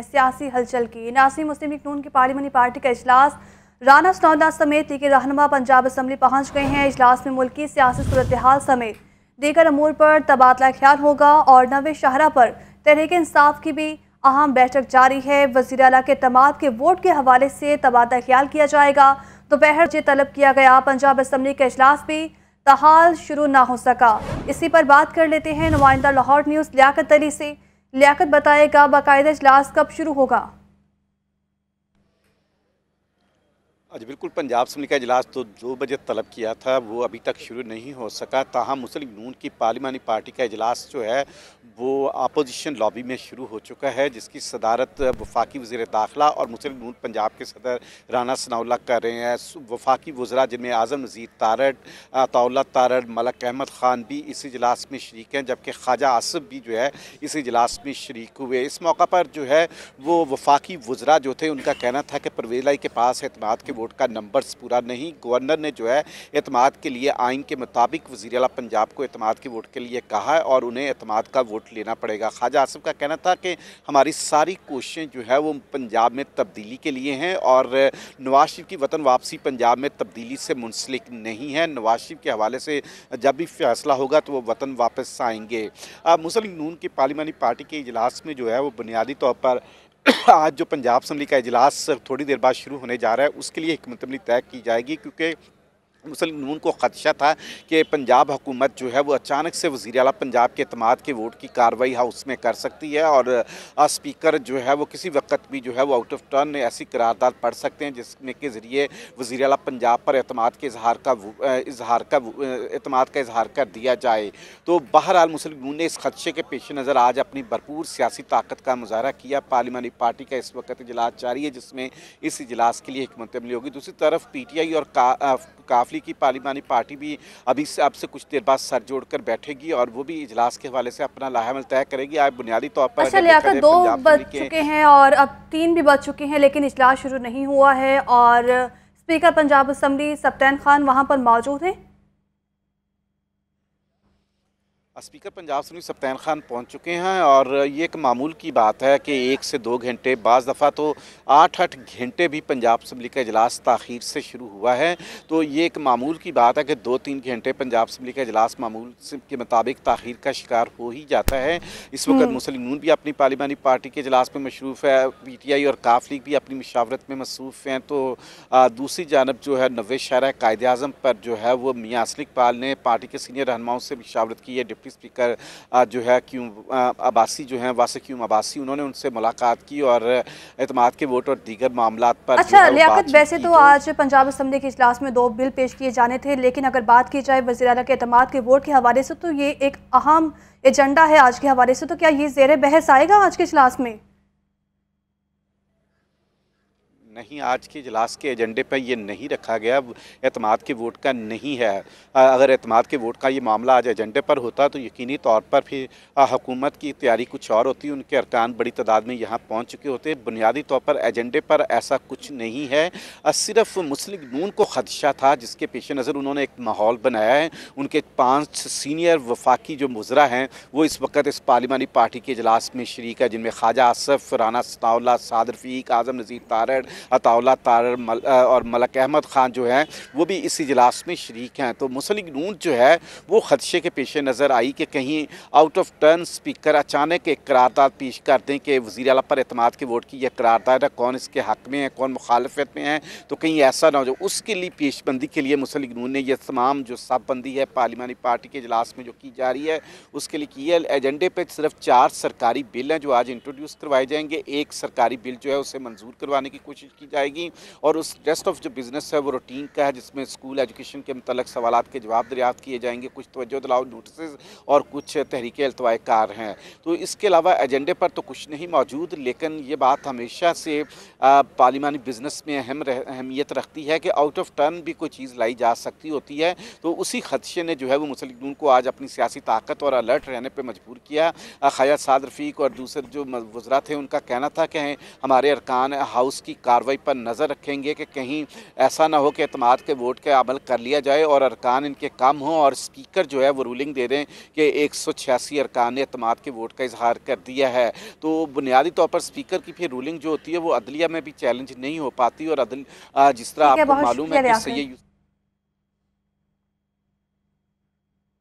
सियासी हलचल की नासी मुस्लिम लीग नून की पार्लिमानी पार्टी का इजलास राना सनौदा समेत लीग रहनमा पंजाब असम्बली पहुंच गए हैं इजलास में मुल्की सियासी सूरत हाल समेत दीगर अमूर पर तबादला ख्याल होगा और नवे शाहरा पर तहरीक इंसाफ की भी अहम बैठक जारी है वजीर अला के तमाद के वोट के हवाले से तबादला ख्याल किया जाएगा दोपहर तो से तलब किया गया पंजाब असम्बली का इजलास भी तहाल शुरू ना हो सका इसी पर बात कर लेते हैं नुमाइंदा लाहौर न्यूज़ लियाकत अली से लियाकत बताएगा बाकायदा इजलास कब शुरू होगा अच्छा बिल्कुल पंजाब असम्बली का इजलास तो दो बजे तलब किया था वो अभी तक शुरू नहीं हो सका ताहम मुस्लिम नून की पार्लिमानी पार्टी का इजलास जो है वो अपोजिशन लॉबी में शुरू हो चुका है जिसकी सदारत वफाकी वजीर दाखिला और मुस्लिम नून पंजाब के सदर राना सनाउल्ला कर रहे हैं वफाकी वजरा जिनमें आज़म नज़ीर तारड़ अताउल्ला तारड़ मलक अहमद ख़ान भी इस इजलास में शरीक हैं जबकि ख्वाजा आसफ़ भी जो है इस इजलास में शरीक हुए इस मौका पर जो है वो वफाकी वजरा जो थे उनका कहना था कि परवेलाई के पास अतमाद के बोर्ड का नंबर्स पूरा नहीं गवर्नर ने जो है अतमाद के लिए आइन के मुताबिक वजी अला पंजाब को अतमाद के वोट के लिए कहा है और उन्हें अतमाद का वोट लेना पड़ेगा ख्वाजा आसफ का कहना था कि हमारी सारी कोशिशें जो है वो पंजाब में तब्दीली के लिए हैं और नवाज शरीफ की वतन वापसी पंजाब में तब्दीली से मुंसलिक नहीं है नवाज शरीफ के हवाले से जब भी फैसला होगा तो वो वतन वापस आएंगे मुस्लिम नून की पार्लिमानी पार्टी के इजलास में जो है वो बुनियादी तौर पर आज जो पंजाब असम्बली का इजलास थोड़ी देर बाद शुरू होने जा रहा है उसके लिए हमत अमली तय की जाएगी क्योंकि मुस्लिम नून को खदशा था कि पंजाब हुकूमत जो है वो अचानक से वज़ी अला पंजाब के अतमाद के वोट की कार्रवाई हाउस में कर सकती है और स्पीकर जो है वो किसी वक्त भी जो है वो आउट ऑफ टर्न ऐसी करारदाद पढ़ सकते हैं जिसमें के ज़रिए वज़ी अला पंजाब पर अतमाद के इजहार का इजहार का अतमाद का इजहार कर दिया जाए तो बहरहाल मुस्लिम नून ने इस खदशे के पेश नज़र आज अपनी भरपूर सियासी ताकत का मुजाहरा किया पार्लिमानी पार्टी का इस वक्त इजलास जारी है जिसमें इस इजलास के लिए हमत अमली होगी दूसरी तरफ पी टी आई और काफली की पार्लिमानी पार्टी भी अभी से अब से कुछ देर बाद सर जोड़कर बैठेगी और वो भी इजलास के हवाले से अपना लाहेमल तय करेगी आज बुनियादी तौर पर अच्छा दो बज चुके हैं और अब तीन भी बज चुके हैं लेकिन इजलास शुरू नहीं हुआ है और स्पीकर पंजाब असम्बली सप्तान खान वहाँ पर मौजूद हैं स्पीकर पंजाब सुनी सप्तान खान पहुंच चुके हैं और ये एक मामूल की बात है कि एक से दो घंटे बज़ दफ़ा तो आठ आठ घंटे भी पंजाब असम्बली का अजलास तखिर से शुरू हुआ है तो ये एक मामूल की बात है कि दो तीन घंटे पंजाब असम्बली का अजलास मामूल के मुताबिक तखिर का शिकार हो ही जाता है इस वक्त हम्म। मुस्लिम नून भी अपनी पार्लिमानी पार्टी के अजलास में मशरूफ़ है पी टी आई और काफ लीग भी अपनी मशावरत में मसरूफ़ हैं तो दूसरी जानब जो है नवे शहर कायद अजम पर जो है वो मियाँ असलिक पाल ने पार्टी के सीनियर रहनुमाओं से मशावरत की है डिप्टी स्पीकर जो है क्यों आबासी जो हैं वासिक्यूम आबासी उन्होंने उनसे मुलाकात की और अतमाद के वोट और दीगर मामला पर अच्छा लियाकत वैसे तो आज पंजाब असम्बली के अजलास में दो बिल पेश किए जाने थे लेकिन अगर बात की जाए वजी अला के अतमाद के वोट के हवाले से तो ये एक अहम एजेंडा है आज के हवाले से तो क्या ये जेर बहस आएगा आज के अजलास में नहीं आज के इजलास के एजेंडे पर यह नहीं रखा गया अतमाद के वोट का नहीं है अगर अतमाद के वोट का ये मामला आज एजेंडे पर होता तो यकीनी तौर पर फिर हुकूमत की तैयारी कुछ और होती उनके अरकान बड़ी तादाद में यहाँ पहुँच चुके होते बुनियादी तौर पर एजेंडे पर ऐसा कुछ नहीं है सिर्फ मुस्लिम नून को खदशा था जिसके पेश नज़र उन्होंने एक माहौल बनाया है उनके पाँच सीनियर वफाकी जो मुजरा हैं वो इस वक्त इस पार्लिमानी पार्टी के अजलास में शरीक है जिनमें ख्वाजा आसफ़ राना सताउल्ला सादरफीक आज़म नज़ीर तारड़ अताउल्ला तार मल, और मलक अहमद ख़ान जो हैं वो भी इस इजलास में शरीक हैं तो मुस्लिम नून जो है वो खदशे के पेश नज़र आई कि कहीं आउट ऑफ टर्न स्पीकर अचानक एक करारदाद पेश कर दें कि वजी अला पर अतमाद के वोट की यह करारदाद है कौन इसके हक़ में है कौन मुखालफत में है तो कहीं ऐसा ना हो जाए उसके लिए पेशबंदी के लिए मुस्लिम नून ने यह तमाम जो साबबंदी है पार्लिमानी पार्टी के इजलास में जो की जा रही है उसके लिए की है एजेंडे पर सिर्फ चार सरकारी बिल हैं जो आज इंट्रोड्यूस करवाए जाएंगे एक सरकारी बिल जो है उसे मंजूर करवाने की कोशिश कोशिश की जाएगी और उस रेस्ट ऑफ जो बिज़नेस है वो रूटीन का है जिसमें स्कूल एजुकेशन के मतलब सवाल के जवाब दरियात किए जाएंगे कुछ तोज्जो दिलाओ नोटिस और कुछ तहरीक अल्तवा कार हैं तो इसके अलावा एजेंडे पर तो कुछ नहीं मौजूद लेकिन ये बात हमेशा से पार्लिमानी बिज़नेस में अहम अहमियत रखती है कि आउट ऑफ टर्न भी कोई चीज़ लाई जा सकती होती है तो उसी खदशे ने जो है वो लून को आज अपनी सियासी ताकत और अलर्ट रहने पर मजबूर किया खयात साद रफीक और दूसरे जो वजरा थे उनका कहना था कि हमारे अरकान हाउस की कार कार्रवाई पर नज़र रखेंगे कि कहीं ऐसा ना हो कि अतमाद के वोट का अमल कर लिया जाए और अरकान इनके कम हों और स्पीकर जो है वो रूलिंग दे दें कि एक सौ छियासी अरकान ने अतमाद के वोट का इजहार कर दिया है तो बुनियादी तौर पर स्पीकर की फिर रूलिंग जो होती है वो अदलिया में भी चैलेंज नहीं हो पाती और अदल जिस तरह आपको मालूम है